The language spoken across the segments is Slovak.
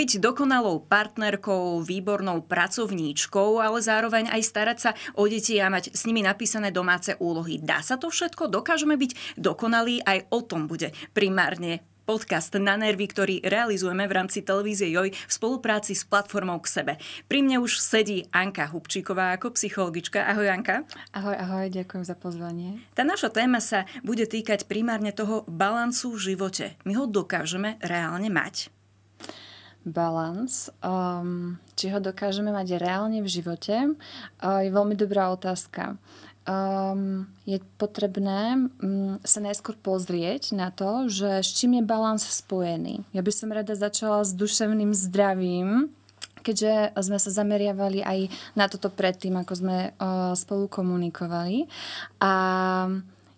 Byť dokonalou partnerkou, výbornou pracovníčkou, ale zároveň aj starať sa o deti a mať s nimi napísané domáce úlohy. Dá sa to všetko? Dokážeme byť dokonalí? Aj o tom bude primárne podcast na nervy, ktorý realizujeme v rámci televízie Joj v spolupráci s platformou k sebe. Pri mne už sedí Anka Hubčíková ako psychologička. Ahoj Anka. Ahoj, ahoj, ďakujem za pozvanie. Tá naša téma sa bude týkať primárne toho balancu v živote. My ho dokážeme reálne mať? balans, um, či ho dokážeme mať reálne v živote, uh, je veľmi dobrá otázka. Um, je potrebné um, sa najskôr pozrieť na to, že s čím je balans spojený. Ja by som rada začala s duševným zdravím, keďže sme sa zameriavali aj na toto predtým, ako sme uh, spolu komunikovali. A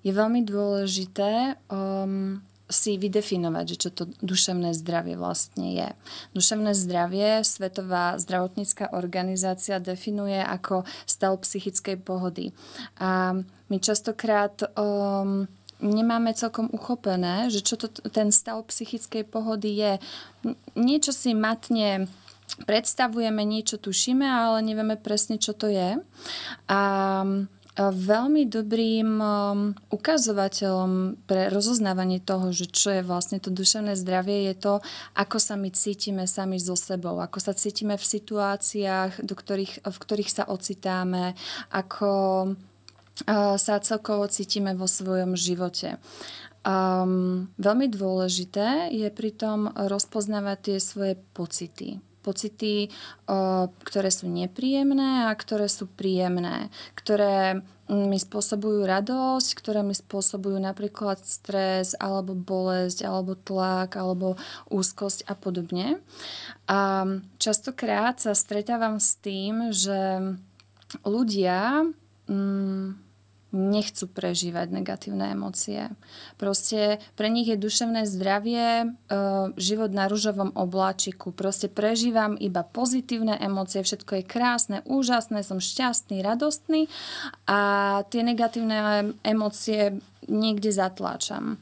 je veľmi dôležité um, si vydefinovať, že čo to duševné zdravie vlastne je. Duševné zdravie Svetová zdravotnícká organizácia definuje ako stav psychickej pohody. A my častokrát... Um, nemáme celkom uchopené, že čo to, ten stav psychickej pohody je. Niečo si matne predstavujeme, niečo tušíme, ale nevieme presne, čo to je. A veľmi dobrým um, ukazovateľom pre rozoznávanie toho, že čo je vlastne to duševné zdravie, je to, ako sa my cítime sami so sebou, ako sa cítime v situáciách, do ktorých, v ktorých sa ocitáme, ako uh, sa celkovo cítime vo svojom živote. Um, veľmi dôležité je pritom rozpoznávať tie svoje pocity pocity, ktoré sú nepríjemné a ktoré sú príjemné, ktoré mm, mi spôsobujú radosť, ktoré mi spôsobujú napríklad stres, alebo bolesť, alebo tlak, alebo úzkosť a podobne. A častokrát sa stretávam s tým, že ľudia... Mm, nechcú prežívať negatívne emócie. Proste pre nich je duševné zdravie, e, život na rúžovom obláčiku. Proste prežívam iba pozitívne emócie, všetko je krásne, úžasné, som šťastný, radostný a tie negatívne emócie niekde zatláčam.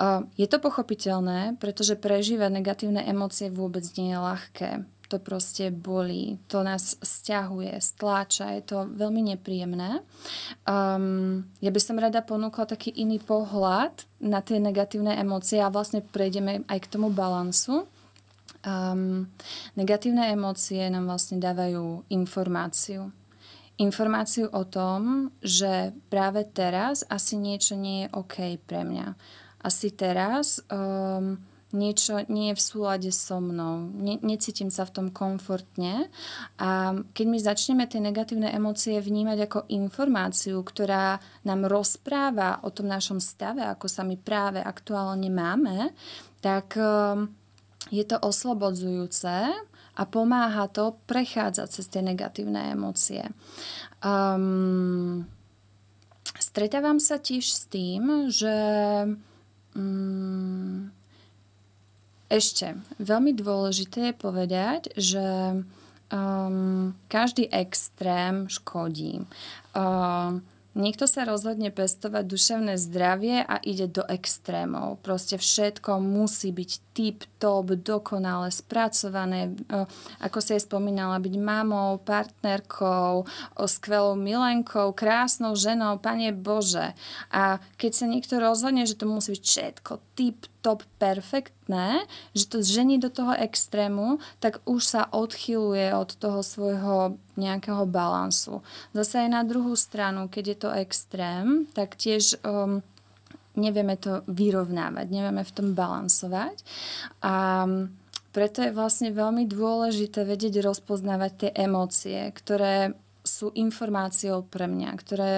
E, je to pochopiteľné, pretože prežívať negatívne emócie vôbec nie je ľahké to proste bolí, to nás stiahuje, stláča, je to veľmi nepríjemné. Um, ja by som rada ponúkla taký iný pohľad na tie negatívne emócie a vlastne prejdeme aj k tomu balansu. Um, negatívne emócie nám vlastne dávajú informáciu. Informáciu o tom, že práve teraz asi niečo nie je OK pre mňa. Asi teraz... Um, niečo nie je v súlade so mnou, ne, necítim sa v tom komfortne. A keď my začneme tie negatívne emócie vnímať ako informáciu, ktorá nám rozpráva o tom našom stave, ako sa my práve aktuálne máme, tak ehm, je to oslobodzujúce a pomáha to prechádzať cez tie negatívne emócie. Um, stretávam sa tiež s tým, že... Um, ešte veľmi dôležité je povedať, že um, každý extrém škodí. Um, Niekto sa rozhodne pestovať duševné zdravie a ide do extrémov. Proste všetko musí byť tip-top, dokonale spracované. Uh, ako si aj spomínala, byť mamou, partnerkou, skvelou milenkou, krásnou ženou, pane Bože. A keď sa niekto rozhodne, že to musí byť všetko tip-top perfektné, že to žení do toho extrému, tak už sa odchyluje od toho svojho nejakého balansu. Zase aj na druhú stranu, keď je to extrém, tak tiež um, nevieme to vyrovnávať, nevieme v tom balansovať. A um, preto je vlastne veľmi dôležité vedieť rozpoznávať tie emócie, ktoré sú informáciou pre mňa, ktoré,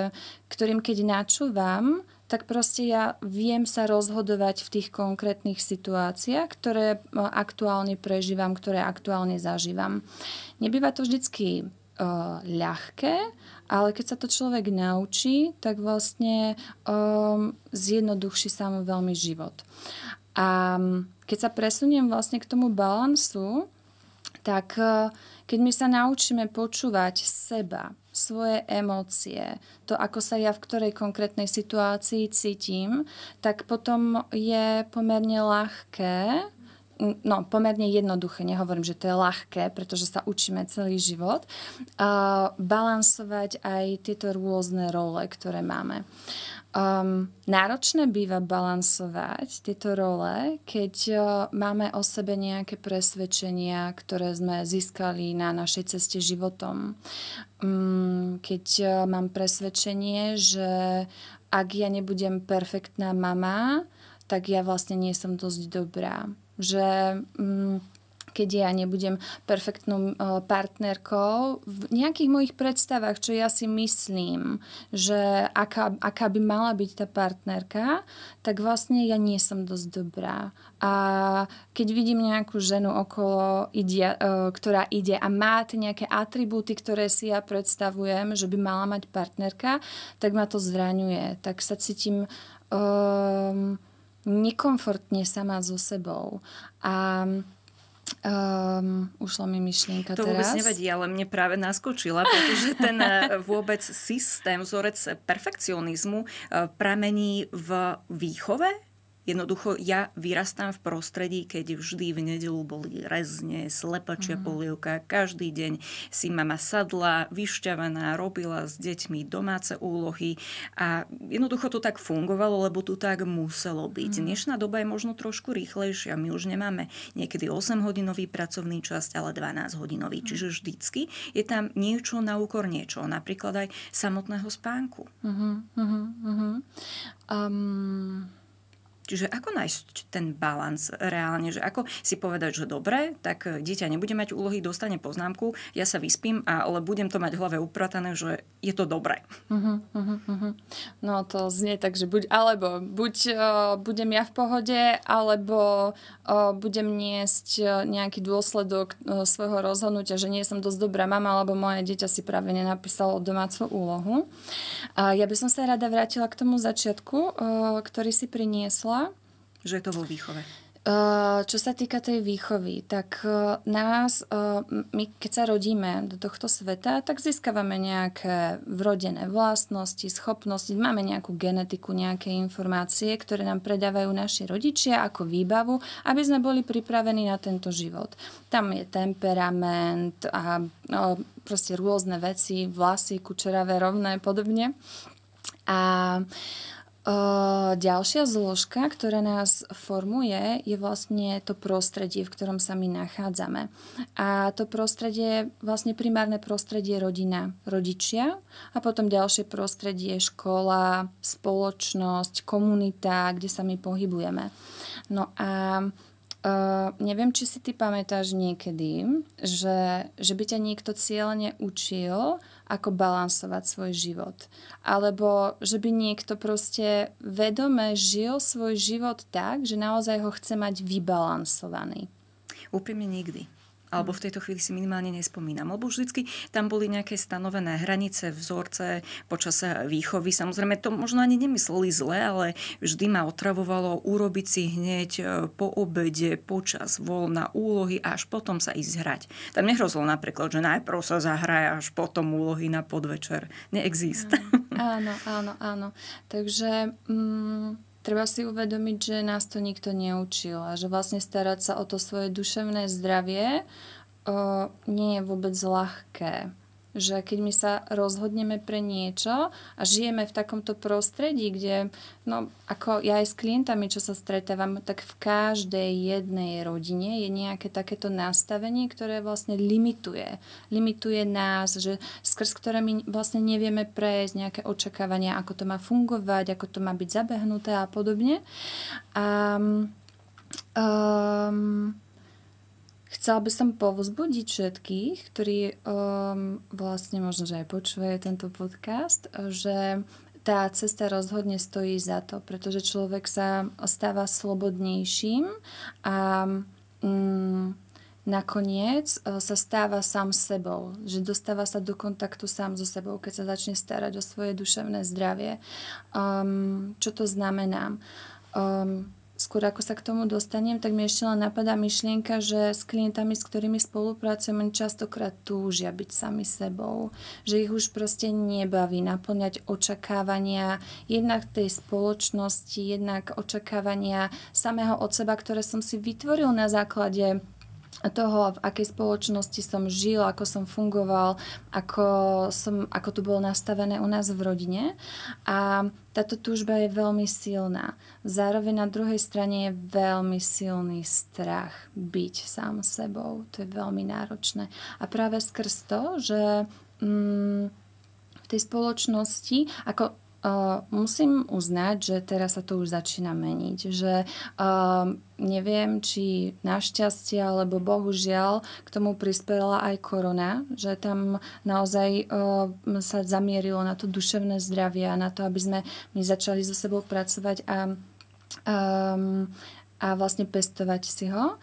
ktorým keď načúvam, tak proste ja viem sa rozhodovať v tých konkrétnych situáciách, ktoré e, aktuálne prežívam, ktoré aktuálne zažívam. Nebýva to vždycky e, ľahké, ale keď sa to človek naučí, tak vlastne um, zjednoduchší sa mu veľmi život. A keď sa presuniem vlastne k tomu balansu, tak keď my sa naučíme počúvať seba, svoje emócie, to, ako sa ja v ktorej konkrétnej situácii cítim, tak potom je pomerne ľahké no, pomerne jednoduché, nehovorím, že to je ľahké, pretože sa učíme celý život, uh, balansovať aj tieto rôzne role, ktoré máme. Uh, Um, náročné býva balansovať tieto role, keď uh, máme o sebe nejaké presvedčenia, ktoré sme získali na našej ceste životom. Um, keď uh, mám presvedčenie, že ak ja nebudem perfektná mama, tak ja vlastne nie som dosť dobrá. Že um, keď ja nebudem perfektnou e, partnerkou. V nejakých mojich predstavách, čo ja si myslím, že aká, aká by mala byť tá partnerka, tak vlastne ja nie som dosť dobrá. A keď vidím nejakú ženu okolo, ide, ktorá ide a má nejaké atribúty, ktoré si ja predstavujem, že by mala mať partnerka, tak ma to zraňuje. Tak sa cítim... Um, nekomfortne sama so sebou. A Um, ušla mi myšlienka to teraz. To vôbec nevadí, ale mne práve naskočila, pretože ten eh, vôbec systém, vzorec perfekcionizmu eh, pramení v výchove, Jednoducho ja vyrastám v prostredí, keď vždy v nedelu boli rezne, slepačia mm. polievka, každý deň si mama sadla, vyšťavaná, robila s deťmi domáce úlohy a jednoducho to tak fungovalo, lebo tu tak muselo byť. Mm. Dnešná doba je možno trošku rýchlejšia, my už nemáme niekedy 8-hodinový pracovný čas, ale 12-hodinový, mm. čiže vždycky je tam niečo na úkor niečo, napríklad aj samotného spánku. Mm-hmm, mm-hmm. Um... Čiže ako nájsť ten balans reálne, že ako si povedať, že dobre, tak e, dieťa nebude mať úlohy, dostane poznámku, ja sa vyspím, ale budem to mať v hlave upratané, že je to dobré. Uh-huh, uh-huh, uh-huh. No to znie tak, že buď, alebo buď uh, budem ja v pohode, alebo uh, budem niesť nejaký dôsledok uh, svojho rozhodnutia, že nie som dosť dobrá mama, alebo moje dieťa si práve nenapísalo domácu úlohu. Uh, ja by som sa rada vrátila k tomu začiatku, uh, ktorý si priniesla že je to vo výchove? Čo sa týka tej výchovy, tak nás, my keď sa rodíme do tohto sveta, tak získavame nejaké vrodené vlastnosti, schopnosti, máme nejakú genetiku, nejaké informácie, ktoré nám predávajú naši rodičia ako výbavu, aby sme boli pripravení na tento život. Tam je temperament a no, proste rôzne veci, vlasy, kučeravé, rovné, podobne. A uh, Ďalšia zložka, ktorá nás formuje, je vlastne to prostredie, v ktorom sa my nachádzame. A to prostredie, vlastne primárne prostredie rodina, rodičia a potom ďalšie prostredie škola, spoločnosť, komunita, kde sa my pohybujeme. No a Uh, neviem, či si ty pamätáš niekedy, že, že by ťa niekto cieľne učil ako balansovať svoj život. Alebo že by niekto proste vedome žil svoj život tak, že naozaj ho chce mať vybalansovaný. Úprimne nikdy alebo v tejto chvíli si minimálne nespomínam. Lebo už vždy tam boli nejaké stanovené hranice, vzorce počas výchovy. Samozrejme, to možno ani nemysleli zle, ale vždy ma otravovalo urobiť si hneď e, po obede, počas voľna úlohy a až potom sa ísť hrať. Tam nehrozilo napríklad, že najprv sa zahraje, až potom úlohy na podvečer. Neexist. Mm, áno, áno, áno. Takže... Mm treba si uvedomiť, že nás to nikto neučil a že vlastne starať sa o to svoje duševné zdravie o, nie je vôbec ľahké že keď my sa rozhodneme pre niečo a žijeme v takomto prostredí, kde, no ako ja aj s klientami, čo sa stretávam, tak v každej jednej rodine je nejaké takéto nastavenie, ktoré vlastne limituje. Limituje nás, že skrz ktoré my vlastne nevieme prejsť nejaké očakávania, ako to má fungovať, ako to má byť zabehnuté a podobne. A um, Chcela by som povzbudiť všetkých, ktorí um, vlastne možno, že aj počúvajú tento podcast, že tá cesta rozhodne stojí za to, pretože človek sa stáva slobodnejším a um, nakoniec e, sa stáva sám sebou, že dostáva sa do kontaktu sám so sebou, keď sa začne starať o svoje duševné zdravie. Um, čo to znamená? Um, skôr ako sa k tomu dostanem, tak mi ešte len napadá myšlienka, že s klientami, s ktorými spolupracujem, oni častokrát túžia byť sami sebou. Že ich už proste nebaví naplňať očakávania jednak tej spoločnosti, jednak očakávania samého od seba, ktoré som si vytvoril na základe toho, v akej spoločnosti som žil, ako som fungoval, ako, som, ako to bolo nastavené u nás v rodine. A táto túžba je veľmi silná. Zároveň na druhej strane je veľmi silný strach byť sám sebou. To je veľmi náročné. A práve skrz to, že mm, v tej spoločnosti, ako musím uznať, že teraz sa to už začína meniť, že uh, neviem, či našťastie alebo bohužiaľ k tomu prispela aj korona, že tam naozaj uh, sa zamierilo na to duševné zdravie a na to, aby sme my začali so sebou pracovať a, um, a vlastne pestovať si ho.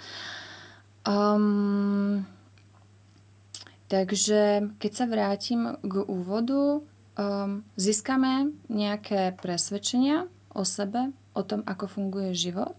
Um, takže keď sa vrátim k úvodu, um, získame nejaké presvedčenia o sebe, o tom, ako funguje život,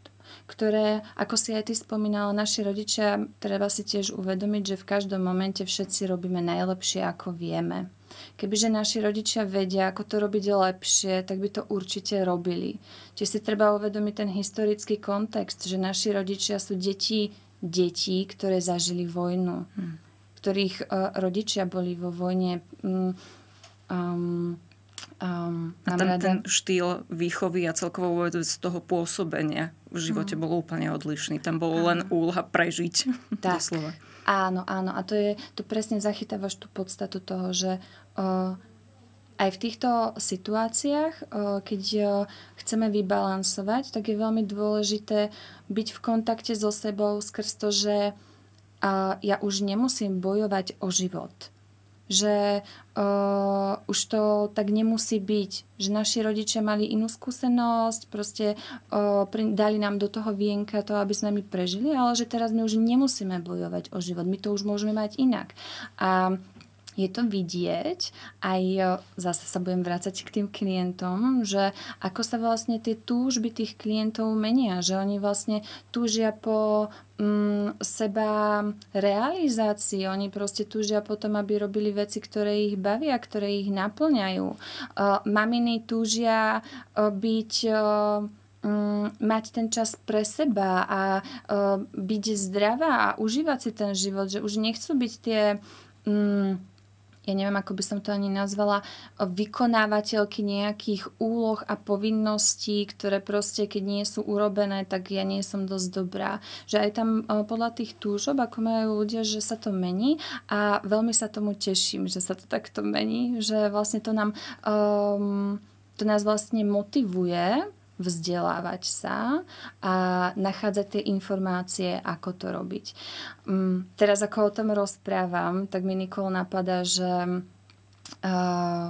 ktoré, ako si aj ty spomínala, naši rodičia, treba si tiež uvedomiť, že v každom momente všetci robíme najlepšie, ako vieme. Kebyže naši rodičia vedia, ako to robiť lepšie, tak by to určite robili. Čiže si treba uvedomiť ten historický kontext, že naši rodičia sú deti detí, ktoré zažili vojnu, hmm. ktorých uh, rodičia boli vo vojne. Um, um, um, a tam rada. ten štýl výchovy a celkovo z toho pôsobenia v živote mm. bol úplne odlišný. Tam bolo len úlha prežiť. Tak. Áno, áno. A to je, tu presne zachytávaš tú podstatu toho, že uh, aj v týchto situáciách, eh, keď eh, chceme vybalansovať, tak je veľmi dôležité byť v kontakte so sebou skrz to, že ja už nemusím bojovať o život že uh, už to tak nemusí byť, že naši rodičia mali inú skúsenosť, proste uh, dali nám do toho vienka to, aby sme my prežili, ale že teraz my už nemusíme bojovať o život, my to už môžeme mať inak. A je to vidieť, aj e, zase sa budem vrácať k tým klientom, že ako sa vlastne tie túžby tých klientov menia, že oni vlastne túžia po mm, seba realizácii, oni proste túžia potom, aby robili veci, ktoré ich bavia, ktoré ich naplňajú. Uh, maminy túžia uh, byť... Uh, mať ten čas pre seba a byť zdravá a užívať si ten život, že už nechcú byť tie mm, ja neviem, ako by som to ani nazvala, vykonávateľky nejakých úloh a povinností, ktoré proste, keď nie sú urobené, tak ja nie som dosť dobrá. Že aj tam e, podľa tých túžob, ako majú ľudia, že sa to mení a veľmi sa tomu teším, že sa to takto mení, že vlastne to nám... Um, to nás vlastne motivuje vzdelávať sa a nachádzať tie informácie, ako to robiť. Um, teraz ako o tom rozprávam, tak mi Nikol napadá, že uh,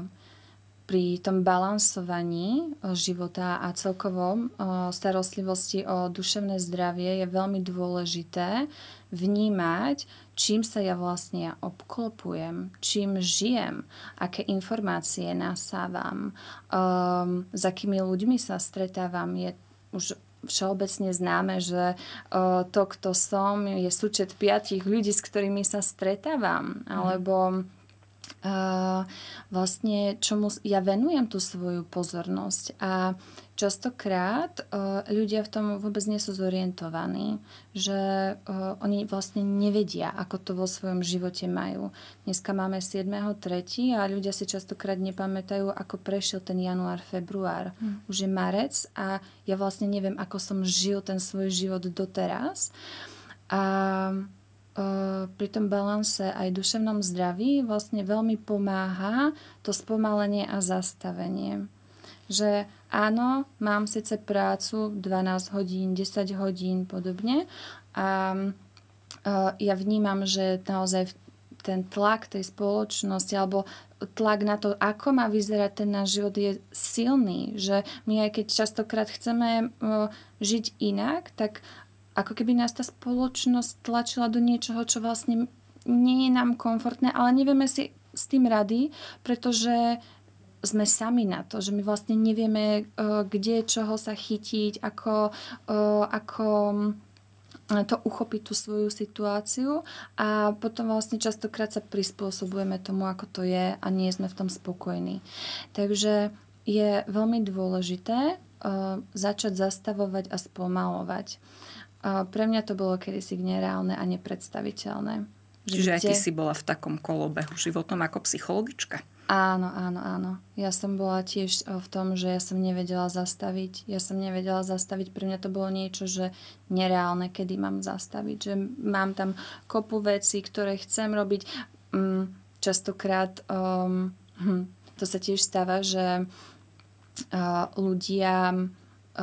pri tom balansovaní e, života a celkovom e, starostlivosti o duševné zdravie je veľmi dôležité vnímať, čím sa ja vlastne obklopujem, čím žijem, aké informácie nasávam, um, s akými ľuďmi sa stretávam. Je už všeobecne známe, že e, to, kto som, je súčet piatich ľudí, s ktorými sa stretávam. Mhm. Alebo vlastne čomu ja venujem tú svoju pozornosť a častokrát ľudia v tom vôbec nie sú zorientovaní, že oni vlastne nevedia, ako to vo svojom živote majú. Dneska máme 7.3. a ľudia si častokrát nepamätajú, ako prešiel ten január, február. Hm. Už je marec a ja vlastne neviem, ako som žil ten svoj život doteraz. A E, pri tom balanse aj duševnom zdraví vlastne veľmi pomáha to spomalenie a zastavenie. Že áno, mám síce prácu 12 hodín, 10 hodín podobne a e, ja vnímam, že naozaj ten tlak tej spoločnosti alebo tlak na to, ako má vyzerať ten náš život, je silný. Že my aj keď častokrát chceme e, žiť inak, tak ako keby nás tá spoločnosť tlačila do niečoho, čo vlastne nie je nám komfortné, ale nevieme si s tým rady, pretože sme sami na to, že my vlastne nevieme, e, kde čoho sa chytiť, ako, e, ako e, to uchopiť tú svoju situáciu a potom vlastne častokrát sa prispôsobujeme tomu, ako to je a nie sme v tom spokojní. Takže je veľmi dôležité začať zastavovať a spomalovať. Pre mňa to bolo kedysi nereálne a nepredstaviteľné. Čiže aj ty si bola v takom kolobehu životom ako psychologička. Áno, áno, áno. Ja som bola tiež e, v tom, že ja som nevedela zastaviť. Ja som nevedela zastaviť. Pre mňa to bolo niečo, že nereálne, kedy mám zastaviť. Že mám tam kopu vecí, ktoré chcem robiť. Mm, častokrát um, to sa tiež stáva, že uh, ľudia Eh,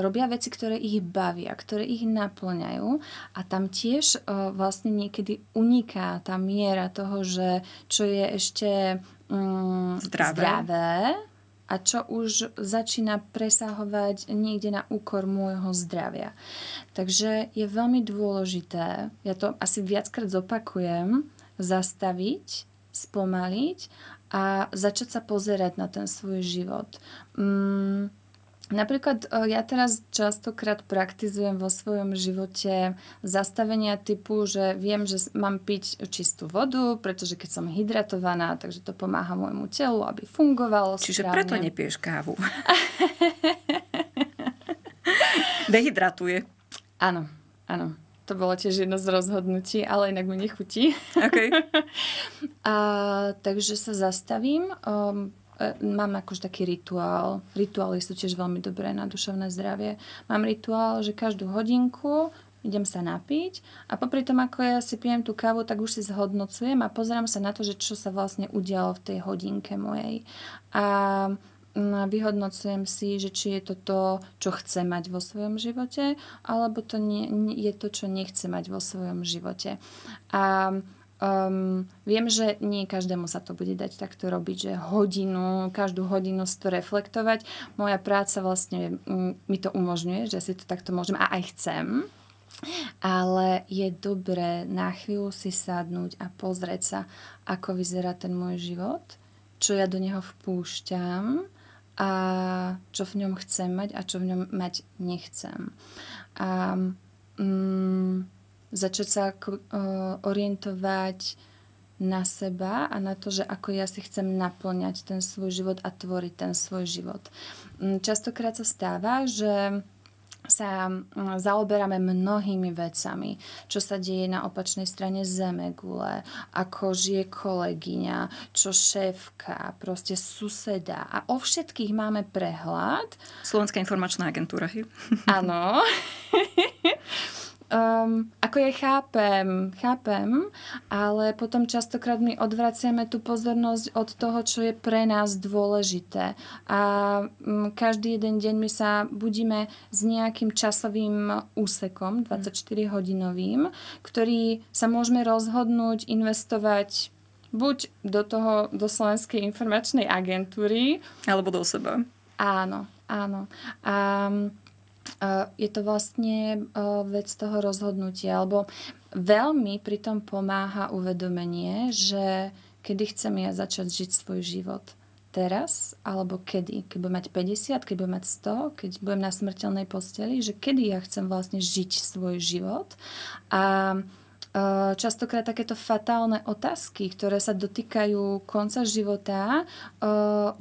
robia veci, ktoré ich bavia, ktoré ich naplňajú a tam tiež uh, vlastne niekedy uniká tá miera toho, že čo je ešte um, zdravé, zdravé a čo už začína presahovať niekde na úkor môjho zdravia. Takže je veľmi dôležité, ja to asi viackrát zopakujem, zastaviť, spomaliť a začať sa pozerať na ten svoj život. Mm, Napríklad e, ja teraz častokrát praktizujem vo svojom živote zastavenia typu, že viem, že mám piť čistú vodu, pretože keď som hydratovaná, takže to pomáha môjmu telu, aby fungovalo Čiže správne. preto nepieš kávu. Dehydratuje. Áno, áno. To bolo tiež jedno z rozhodnutí, ale inak mi nechutí. Okay. a, takže sa zastavím. Um, E, mám akož taký rituál. Rituály sú tiež veľmi dobré na duševné zdravie. Mám rituál, že každú hodinku idem sa napiť a popri tom, ako ja si pijem tú kávu, tak už si zhodnocujem a pozerám sa na to, že čo sa vlastne udialo v tej hodinke mojej. A mm, vyhodnocujem si, že či je to to, čo chce mať vo svojom živote, alebo to nie, je to, čo nechce mať vo svojom živote. A Um, viem, že nie každému sa to bude dať takto robiť, že hodinu, každú hodinu si to reflektovať. Moja práca vlastne um, mi to umožňuje, že si to takto môžem a aj chcem. Ale je dobré na chvíľu si sadnúť a pozrieť sa, ako vyzerá ten môj život, čo ja do neho vpúšťam a čo v ňom chcem mať a čo v ňom mať nechcem. um, začať sa uh, orientovať na seba a na to, že ako ja si chcem naplňať ten svoj život a tvoriť ten svoj život. Mm, častokrát sa stáva, že sa mm, zaoberáme mnohými vecami, čo sa deje na opačnej strane zeme gule, ako žije kolegyňa, čo šéfka, proste suseda a o všetkých máme prehľad. Slovenská informačná agentúra. Áno. um, ako ja chápem, chápem, ale potom častokrát my odvraciame tú pozornosť od toho, čo je pre nás dôležité. A um, každý jeden deň my sa budíme s nejakým časovým úsekom, 24-hodinovým, hm. ktorý sa môžeme rozhodnúť investovať buď do toho, do Slovenskej informačnej agentúry. Alebo do seba. Áno, áno. A um, je to vlastne vec toho rozhodnutia, alebo veľmi pritom pomáha uvedomenie, že kedy chcem ja začať žiť svoj život. Teraz alebo kedy? Keď budem mať 50, keď budem mať 100, keď budem na smrteľnej posteli, že kedy ja chcem vlastne žiť svoj život. A Eh, častokrát takéto fatálne otázky, ktoré sa dotýkajú konca života, eh,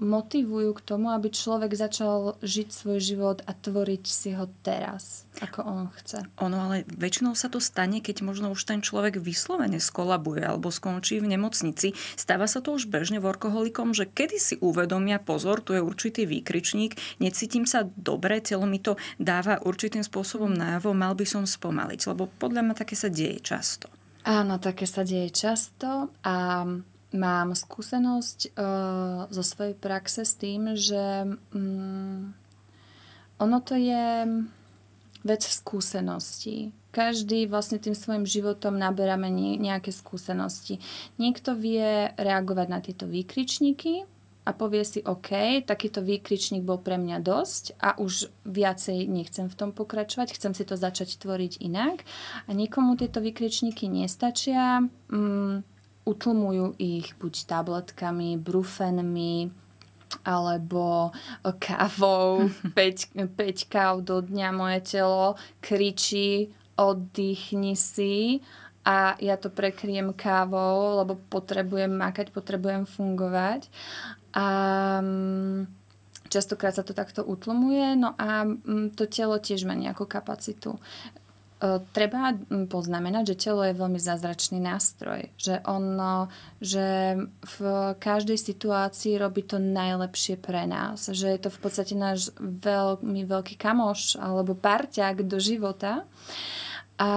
motivujú k tomu, aby človek začal žiť svoj život a tvoriť si ho teraz, ako on chce. Ono, ale väčšinou sa to stane, keď možno už ten človek vyslovene skolabuje alebo skončí v nemocnici. Stáva sa to už bežne workoholikom, že kedy si uvedomia, pozor, tu je určitý výkričník, necítim sa dobre, telo mi to dáva určitým spôsobom mm. návo, mal by som spomaliť, lebo podľa mňa také sa deje často. Áno, také sa deje často a mám skúsenosť e, zo svojej praxe s tým, že mm, ono to je vec skúseností. Každý vlastne tým svojim životom naberáme nejaké skúsenosti. Niekto vie reagovať na tieto výkričníky, a povie si OK, takýto výkričník bol pre mňa dosť a už viacej nechcem v tom pokračovať, chcem si to začať tvoriť inak a niekomu tieto výkričníky nestačia, mm, utlmujú ich buď tabletkami, brufenmi, alebo kávou, 5, 5 káv do dňa moje telo kričí, oddychni si a ja to prekryjem kávou, lebo potrebujem makať, potrebujem fungovať. A mm, častokrát sa to takto utlmuje, no a mm, to telo tiež má nejakú kapacitu. E, treba mm, poznamenať, že telo je veľmi zázračný nástroj, že ono, že v každej situácii robí to najlepšie pre nás, že je to v podstate náš veľmi veľký kamoš alebo parťák do života. A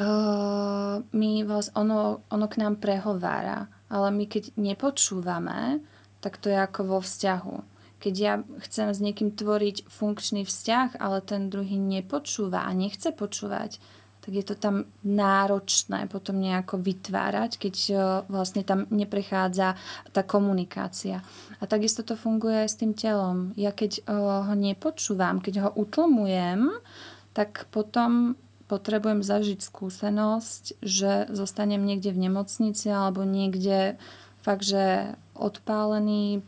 uh, my vás, ono, ono k nám prehovára ale my keď nepočúvame, tak to je ako vo vzťahu. Keď ja chcem s niekým tvoriť funkčný vzťah, ale ten druhý nepočúva a nechce počúvať, tak je to tam náročné potom nejako vytvárať, keď e, vlastne tam neprechádza tá komunikácia. A takisto to funguje aj s tým telom. Ja keď e, ho nepočúvam, keď ho utlmujem, tak potom potrebujem zažiť skúsenosť, že zostanem niekde v nemocnici alebo niekde fakt, že odpálený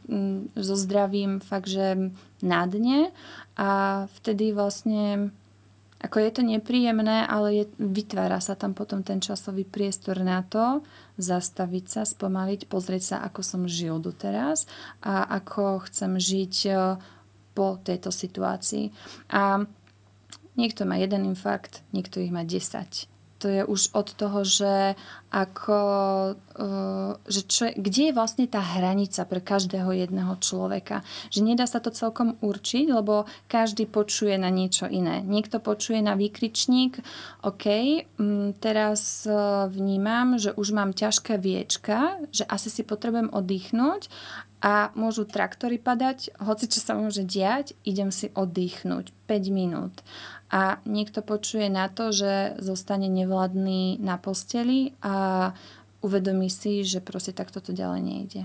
so zdravím fakt, že na dne a vtedy vlastne ako je to nepríjemné, ale je, vytvára sa tam potom ten časový priestor na to, zastaviť sa, spomaliť, pozrieť sa, ako som žil doteraz a ako chcem žiť eh, po tejto situácii. A Niekto má jeden infarkt, niekto ich má 10 to je už od toho, že, ako, eh, že čo, kde je vlastne tá hranica pre každého jedného človeka. Že nedá sa to celkom určiť, lebo každý počuje na niečo iné. Niekto počuje na výkričník, OK, mm, teraz eh, vnímam, že už mám ťažké viečka, že asi si potrebujem oddychnúť a môžu traktory padať, hoci čo sa môže diať, idem si oddychnúť 5 minút a niekto počuje na to, že zostane nevladný na posteli a uvedomí si, že proste takto to ďalej nejde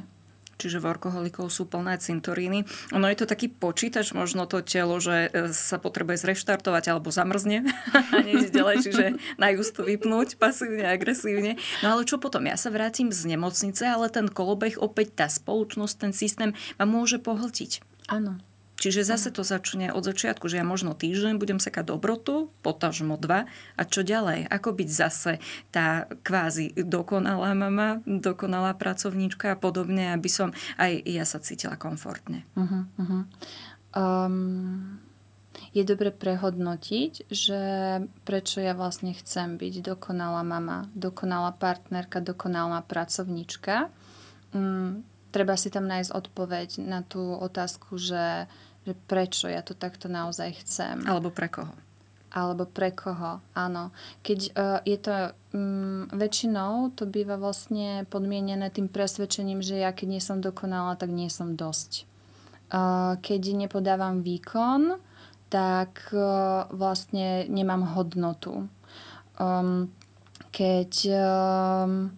čiže v alkoholikov sú plné cintoríny. Ono je to taký počítač, možno to telo, že e, sa potrebuje zreštartovať alebo zamrzne a nejde ďalej, čiže na just vypnúť pasívne, agresívne. No ale čo potom? Ja sa vrátim z nemocnice, ale ten kolobeh, opäť tá spoločnosť, ten systém ma môže pohltiť. Áno. Čiže mhm. zase to začne od začiatku, že ja možno týždeň budem sekať dobrotu, potažmo dva a čo ďalej? Ako byť zase tá kvázi dokonalá mama, dokonalá pracovníčka a podobne, aby som aj ja sa cítila komfortne. Uh-huh, uh-huh. Um, je dobre prehodnotiť, že prečo ja vlastne chcem byť dokonalá mama, dokonalá partnerka, dokonalá pracovníčka. Um, treba si tam nájsť odpoveď na tú otázku, že, že prečo ja to takto naozaj chcem. Alebo pre koho. Alebo pre koho, áno. Keď uh, je to um, väčšinou, to býva vlastne podmienené tým presvedčením, že ja keď nie som dokonala, tak nie som dosť. Uh, keď nepodávam výkon, tak uh, vlastne nemám hodnotu. Um, keď um,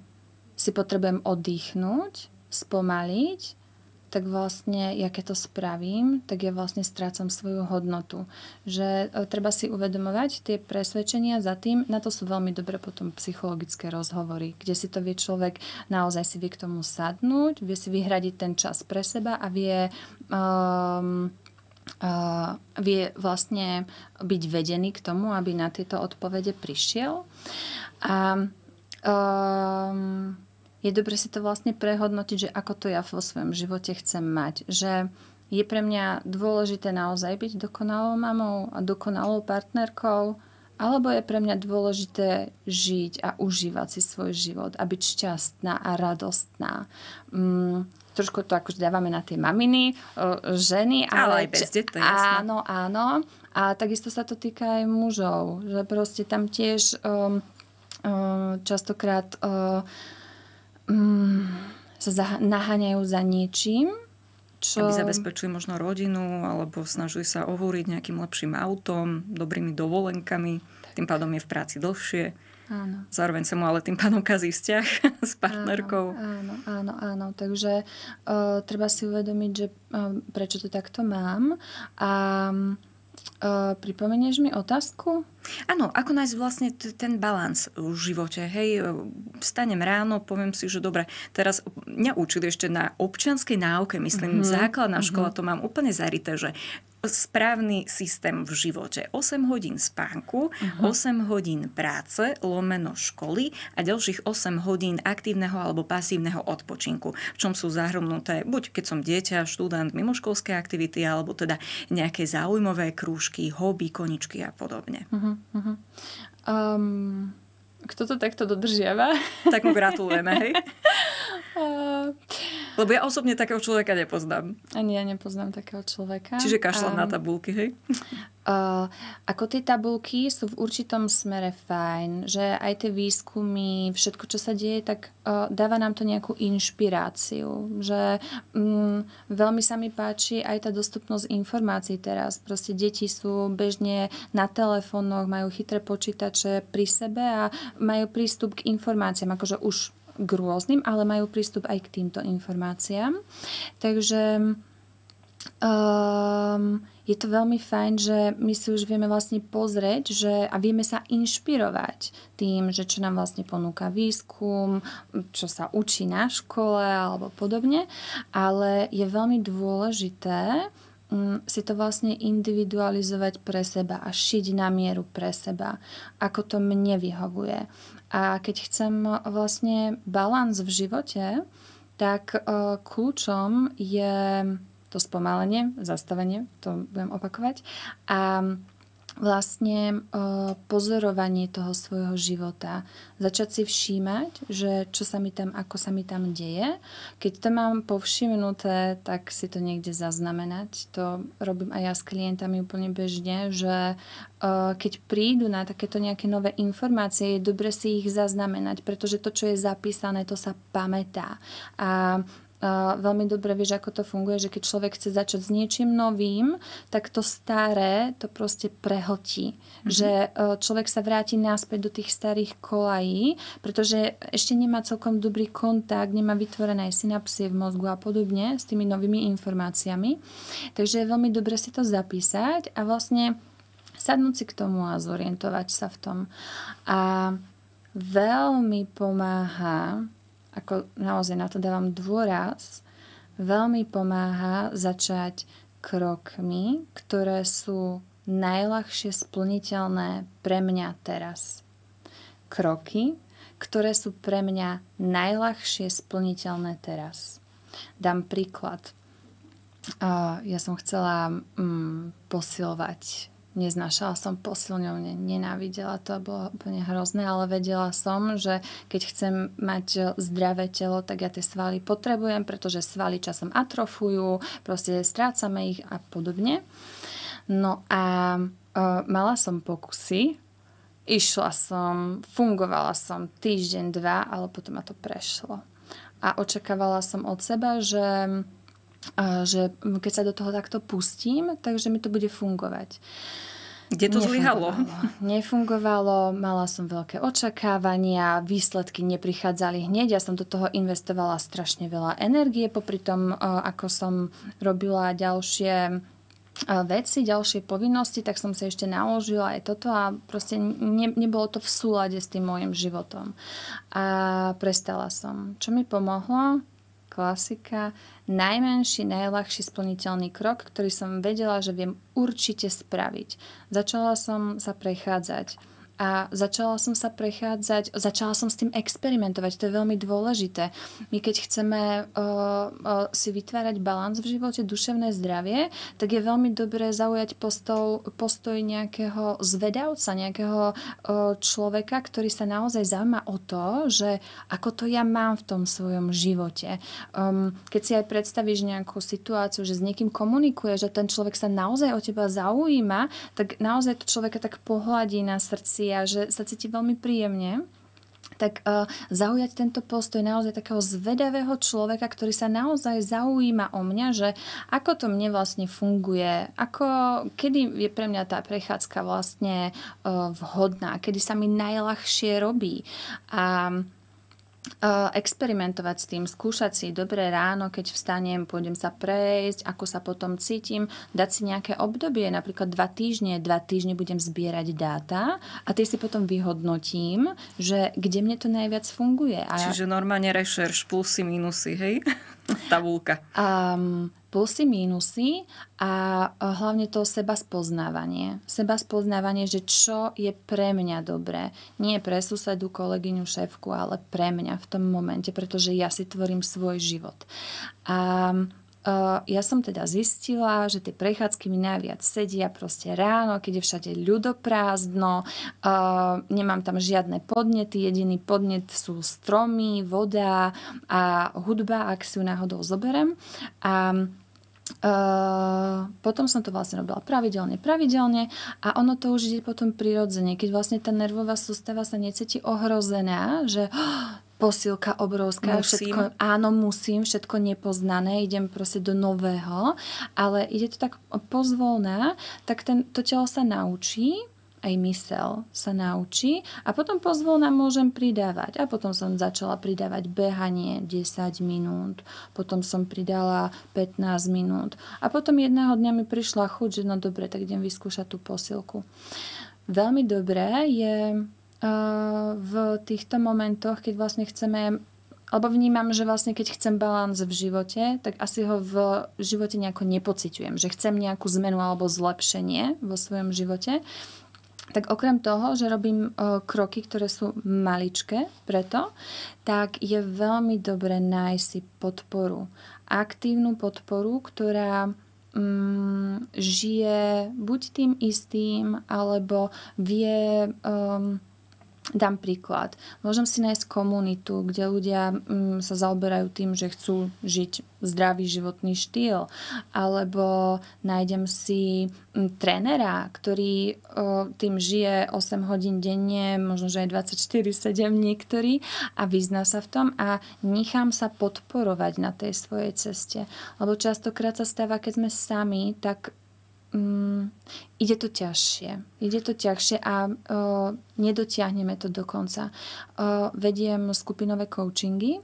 si potrebujem oddychnúť, spomaliť, tak vlastne ja keď to spravím, tak ja vlastne strácam svoju hodnotu. Že e, treba si uvedomovať tie presvedčenia za tým, na to sú veľmi dobre potom psychologické rozhovory, kde si to vie človek naozaj si vie k tomu sadnúť, vie si vyhradiť ten čas pre seba a vie... Um, Uh, vie vlastne byť vedený k tomu, aby na tieto odpovede prišiel. A um, je dobre si to vlastne prehodnotiť, že ako to ja vo svojom živote chcem mať. Že je pre mňa dôležité naozaj byť dokonalou mamou a dokonalou partnerkou, alebo je pre mňa dôležité žiť a užívať si svoj život a byť šťastná a radostná. Mm, trošku to akože dávame na tie maminy, e, ženy. Ale, ale aj bez detí, jasné. Áno, áno. A takisto sa to týka aj mužov, že proste tam tiež um, um, častokrát... Um, mm, sa zah- naháňajú za niečím, čo... Aby zabezpečili možno rodinu, alebo snažili sa ohúriť nejakým lepším autom, dobrými dovolenkami, tak. tým pádom je v práci dlhšie. Áno. Zároveň sa mu ale tým pádom kazí vzťah s partnerkou. Áno, áno, áno. áno. Takže uh, treba si uvedomiť, že uh, prečo to takto mám. A um, Uh, pripomenieš mi otázku? Áno, ako nájsť vlastne t- ten balans v živote. Hej, vstanem ráno, poviem si, že dobre, teraz mňa učili ešte na občianskej náuke, myslím, mm-hmm. základná mm-hmm. škola, to mám úplne zarité, že správny systém v živote. 8 hodín spánku, uh-huh. Mhm. 8 hodín práce, lomeno školy a ďalších 8 hodín aktívneho alebo pasívneho odpočinku, v čom sú zahrnuté buď keď som dieťa, študent, mimoškolské aktivity alebo teda nejaké záujmové krúžky, hobby, koničky a podobne. Uh-huh. Um, kto to takto dodržiava. Tak mu gratulujeme, hej? Lebo ja osobne takého človeka nepoznám. Ani ja nepoznám takého človeka. Čiže kašľam um, na tabulky, hej? Eh, ako tie tabulky sú v určitom smere fajn, že aj tie výskumy, všetko, čo sa deje, tak uh, dáva nám to nejakú inšpiráciu. Že um, veľmi sa mi páči aj tá dostupnosť informácií teraz. Proste deti sú bežne na telefónoch, majú chytré počítače pri sebe a majú prístup k informáciám, akože už k rôznym, ale majú prístup aj k týmto informáciám. Takže Um, je to veľmi fajn, že my si už vieme vlastne pozrieť že, a vieme sa inšpirovať tým, že čo nám vlastne ponúka výskum, čo sa učí na škole alebo podobne, ale je veľmi dôležité mm, si to vlastne individualizovať pre seba a šiť na mieru pre seba, ako to mne vyhovuje. A keď chcem vlastne balans v živote, tak eh, kľúčom je to spomalenie, zastavenie, to budem opakovať. A vlastne e, pozorovanie toho svojho života. Začať si všímať, že čo sa mi tam, ako sa mi tam deje. Keď to mám povšimnuté, tak si to niekde zaznamenať. To robím aj ja s klientami úplne bežne, že e, keď prídu na takéto nejaké nové informácie, je dobre si ich zaznamenať, pretože to, čo je zapísané, to sa pamätá. A veľmi dobre vieš, ako to funguje, že keď človek chce začať s niečím novým, tak to staré to proste prehltí. Mm-hmm. Že e, človek sa vráti naspäť do tých starých kolají, pretože ešte nemá celkom dobrý kontakt, nemá vytvorené synapsie v mozgu a podobne s tými novými informáciami. Takže je veľmi dobre si to zapísať a vlastne sadnúť si k tomu a zorientovať sa v tom. A veľmi pomáha ako naozaj na to dávam dôraz, veľmi pomáha začať krokmi, ktoré sú najľahšie splniteľné pre mňa teraz. Kroky, ktoré sú pre mňa najľahšie splniteľné teraz. Dám príklad. Ja som chcela mm, posilovať Neznašala som posilňovne, nenávidela to, bolo úplne hrozné, ale vedela som, že keď chcem mať zdravé telo, tak ja tie svaly potrebujem, pretože svaly časom atrofujú, proste strácame ich a podobne. No a e, mala som pokusy, išla som, fungovala som týždeň, dva, ale potom ma to prešlo. A očakávala som od seba, že a že keď sa do toho takto pustím, takže mi to bude fungovať. Kde to zlyhalo? Nefungovalo. mala som veľké očakávania, výsledky neprichádzali hneď, ja som do toho investovala strašne veľa energie, popri tom, e, ako som robila ďalšie e, veci, ďalšie povinnosti, tak som sa ešte naložila aj toto a proste ne, nebolo to v súlade s tým môjim životom. A prestala som. Čo mi pomohlo? Klasika, najmenší, najľahší splniteľný krok, ktorý som vedela, že viem určite spraviť. Začala som sa prechádzať a začala som sa prechádzať, začala som s tým experimentovať, to je veľmi dôležité. My keď chceme uh, uh, si vytvárať balans v živote, duševné zdravie, tak je veľmi dobré zaujať postoj, postoj nejakého zvedavca, nejakého uh, človeka, ktorý sa naozaj zaujíma o to, že ako to ja mám v tom svojom živote. Um, keď si aj predstavíš nejakú situáciu, že s niekým komunikuje, že ten človek sa naozaj o teba zaujíma, tak naozaj to človeka tak pohľadí na srdci emócií a že sa cíti veľmi príjemne, tak uh, zaujať tento postoj naozaj takého zvedavého človeka, ktorý sa naozaj zaujíma o mňa, že ako to mne vlastne funguje, ako, kedy je pre mňa tá prechádzka vlastne uh, vhodná, kedy sa mi najľahšie robí. A experimentovať s tým, skúšať si dobré ráno, keď vstanem, pôjdem sa prejsť, ako sa potom cítim, dať si nejaké obdobie, napríklad dva týždne, dva týždne budem zbierať dáta a tie si potom vyhodnotím, že kde mne to najviac funguje. A... Čiže normálne rešerš, plusy, minusy, hej? Tabulka. Um, plusy, mínusy a hlavne to seba spoznávanie. Seba spoznávanie, že čo je pre mňa dobré. Nie pre susedu, kolegyňu, šéfku, ale pre mňa v tom momente, pretože ja si tvorím svoj život. A Eh, ja som teda zistila, že tie prechádzky mi najviac sedia proste ráno, keď je všade ľudoprázdno, eh, nemám tam žiadne podnety, jediný podnet sú stromy, voda a hudba, ak si ju náhodou zoberem. A Uh, potom som to vlastne robila pravidelne, pravidelne a ono to už ide potom prirodzene, keď vlastne tá nervová sústava sa necíti ohrozená, že oh, posilka obrovská, musím. všetko, áno, musím, všetko nepoznané, idem proste do nového, ale ide to tak pozvolná, tak ten, to telo sa naučí, aj mysel sa naučí a potom pozvolna môžem pridávať. A potom som začala pridávať behanie 10 minút, potom som pridala 15 minút a potom jedného dňa mi prišla chuť, že no dobre, tak idem vyskúšať tú posilku. Veľmi dobré je v týchto momentoch, keď vlastne chceme alebo vnímam, že vlastne keď chcem balans v živote, tak asi ho v živote nejako nepociťujem, že chcem nejakú zmenu alebo zlepšenie vo svojom živote. Tak okrem toho, že robím kroky, ktoré sú maličké preto, tak je veľmi dobré nájsť si podporu. Aktívnu podporu, ktorá mm, žije buď tým istým, alebo vie... Um, Dám príklad. Môžem si nájsť komunitu, kde ľudia mm, sa zaoberajú tým, že chcú žiť zdravý životný štýl. Alebo nájdem si mm, trénera, ktorý o, tým žije 8 hodín denne, možno že aj 24-7 niektorý a vyzná sa v tom a nechám sa podporovať na tej svojej ceste. Lebo častokrát sa stáva, keď sme sami, tak mm, ide to ťažšie. Ide to ťažšie a o, nedotiahneme to do konca. O, vediem skupinové coachingy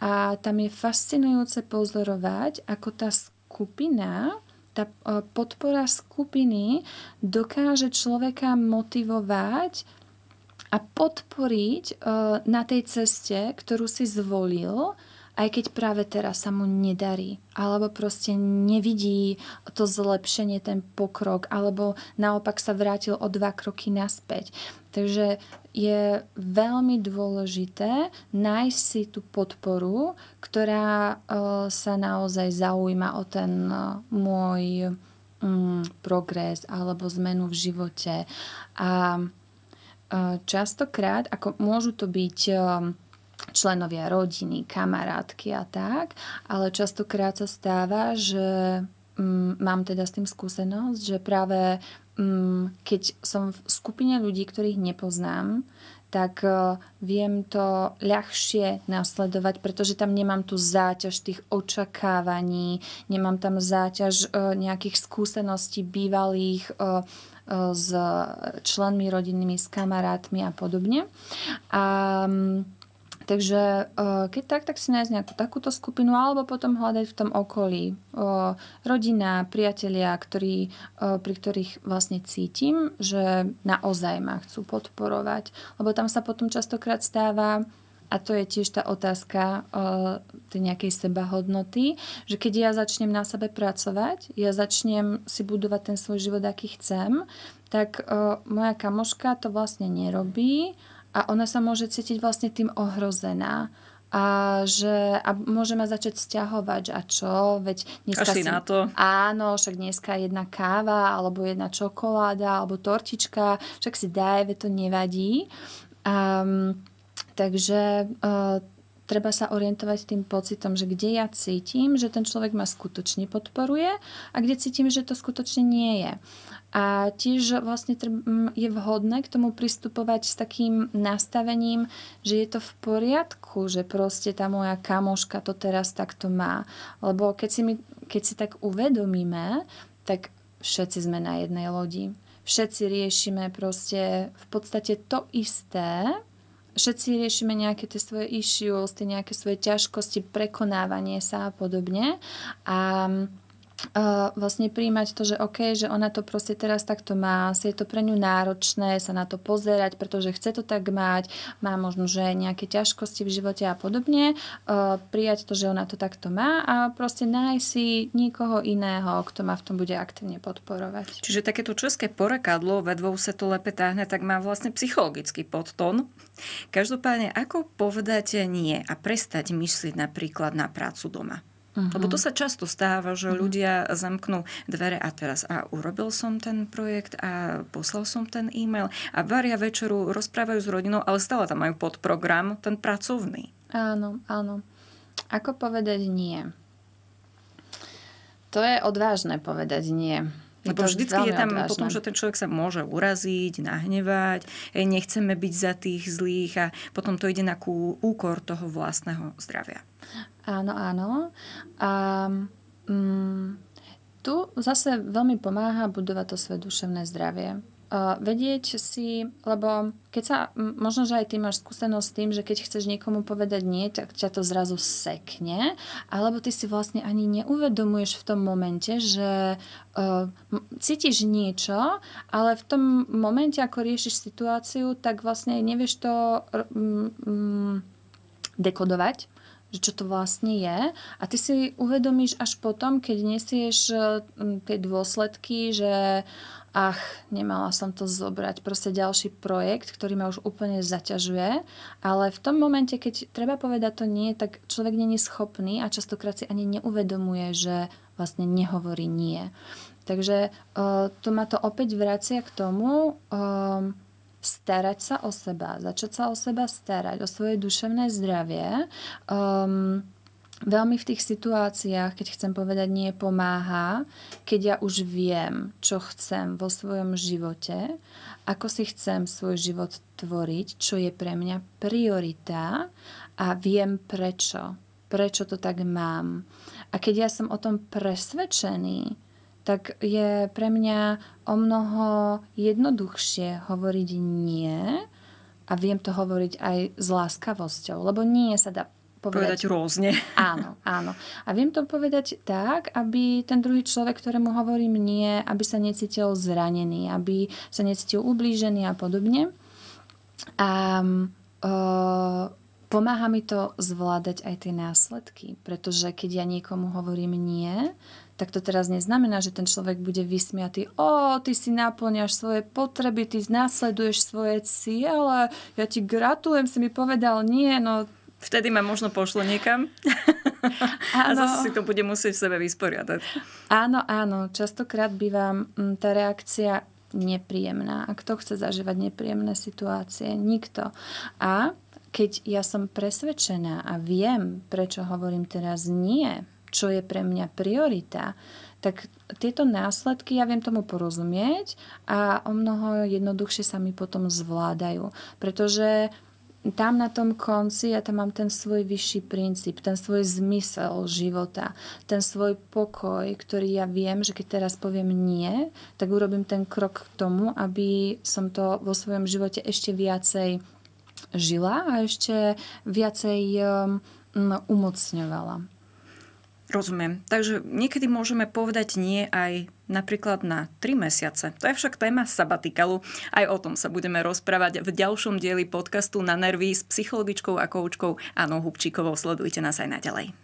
a tam je fascinujúce pozorovať, ako tá skupina tá podpora skupiny dokáže človeka motivovať a podporiť na tej ceste, ktorú si zvolil, aj keď práve teraz sa mu nedarí, alebo proste nevidí to zlepšenie, ten pokrok, alebo naopak sa vrátil o dva kroky naspäť. Takže je veľmi dôležité nájsť si tú podporu, ktorá e, sa naozaj zaujíma o ten e, môj mm, progres alebo zmenu v živote. A e, častokrát, ako môžu to byť členovia rodiny, kamarátky a tak, ale častokrát sa stáva, že mm, mám teda s tým skúsenosť, že práve mm, keď som v skupine ľudí, ktorých nepoznám, tak uh, viem to ľahšie nasledovať, pretože tam nemám tú záťaž tých očakávaní, nemám tam záťaž uh, nejakých skúseností bývalých uh, s členmi rodinnými, s kamarátmi a podobne. A um, Takže e, keď tak, tak si nájsť nejakú takúto skupinu alebo potom hľadať v tom okolí e, rodina, priatelia, ktorí, e, pri ktorých vlastne cítim, že naozaj ma chcú podporovať. Lebo tam sa potom častokrát stáva, a to je tiež tá otázka tej nejakej sebahodnoty, že keď ja začnem na sebe pracovať, ja začnem si budovať ten svoj život, aký chcem, tak moja kamoška to vlastne nerobí, a ona sa môže cítiť vlastne tým ohrozená a, že, a môže ma začať stiahovať, a čo, veď dneska si... na to. Áno, však dneska jedna káva, alebo jedna čokoláda, alebo tortička, však si daj, veď to nevadí. Um, takže uh, treba sa orientovať tým pocitom, že kde ja cítim, že ten človek ma skutočne podporuje a kde cítim, že to skutočne nie je. A tiež vlastne je vhodné k tomu pristupovať s takým nastavením, že je to v poriadku, že proste tá moja kamoška to teraz takto má. Lebo keď si, my, keď si tak uvedomíme, tak všetci sme na jednej lodi. Všetci riešime proste v podstate to isté, všetci riešime nejaké tie svoje issues, tie nejaké svoje ťažkosti, prekonávanie sa a podobne. A uh, vlastne príjmať to, že OK, že ona to proste teraz takto má, si je to pre ňu náročné sa na to pozerať, pretože chce to tak mať, má možno, že nejaké ťažkosti v živote a podobne, uh, prijať to, že ona to takto má a proste nájsť si niekoho iného, kto ma v tom bude aktívne podporovať. Čiže takéto české porekadlo vedvou sa to lepe táhne, tak má vlastne psychologický podtón. Každopádne, ako povedať nie a prestať myslieť napríklad na prácu doma? Uh-huh. Lebo to sa často stáva, že uh-huh. ľudia zamknú dvere a teraz a urobil som ten projekt a poslal som ten e-mail a varia večeru, rozprávajú s rodinou, ale stále tam majú podprogram, ten pracovný. Áno, áno. Ako povedať nie? To je odvážne povedať nie. Je Lebo vždycky je tam odvážne. potom, že ten človek sa môže uraziť, nahnevať, nechceme byť za tých zlých a potom to ide na kú, úkor toho vlastného zdravia. Áno, áno. A mm, tu zase veľmi pomáha budovať to svoje duševné zdravie. Uh, vedieť si, lebo keď sa, možno, že aj ty máš skúsenosť s tým, že keď chceš niekomu povedať nie, tak ťa to zrazu sekne, alebo ty si vlastne ani neuvedomuješ v tom momente, že uh, cítiš niečo, ale v tom momente, ako riešiš situáciu, tak vlastne nevieš to um, um, dekodovať že čo to vlastne je. A ty si uvedomíš až potom, keď nesieš e, tie dôsledky, že ach, nemala som to zobrať, proste ďalší projekt, ktorý ma už úplne zaťažuje, ale v tom momente, keď treba povedať to nie, tak človek není schopný a častokrát si ani neuvedomuje, že vlastne nehovorí nie. Takže uh, to ma to opäť vracia k tomu, e, starať sa o seba, začať sa o seba starať, o svoje duševné zdravie. Um, veľmi v tých situáciách, keď chcem povedať nie, pomáha, keď ja už viem, čo chcem vo svojom živote, ako si chcem svoj život tvoriť, čo je pre mňa priorita a viem prečo. Prečo to tak mám. A keď ja som o tom presvedčený, tak je pre mňa o mnoho jednoduchšie hovoriť nie a viem to hovoriť aj s láskavosťou, lebo nie sa dá povedať, povedať rôzne. Áno, áno. A viem to povedať tak, aby ten druhý človek, ktorému hovorím nie, aby sa necítil zranený, aby sa necítil ublížený a podobne. A e, pomáha mi to zvládať aj tie následky, pretože keď ja niekomu hovorím nie, tak to teraz neznamená, že ten človek bude vysmiatý. O, ty si naplňaš svoje potreby, ty následuješ svoje ciele, ja ti gratulujem, si mi povedal nie, no Vtedy ma možno pošlo niekam a zase si to bude musieť v sebe vysporiadať. Áno, áno. Častokrát býva tá reakcia nepríjemná. A kto chce zažívať nepríjemné situácie? Nikto. A keď ja som presvedčená a viem, prečo hovorím teraz nie, čo je pre mňa priorita, tak tieto následky ja viem tomu porozumieť a o mnoho jednoduchšie sa mi potom zvládajú. Pretože tam na tom konci ja tam mám ten svoj vyšší princíp, ten svoj zmysel života, ten svoj pokoj, ktorý ja viem, že keď teraz poviem nie, tak urobím ten krok k tomu, aby som to vo svojom živote ešte viacej žila a ešte viacej um, umocňovala. Rozumiem. Takže niekedy môžeme povedať nie aj napríklad na 3 mesiace. To je však téma sabatikalu. Aj o tom sa budeme rozprávať v ďalšom dieli podcastu na nervy s psychologičkou a koučkou Anou Hubčíkovou. Sledujte nás aj naďalej.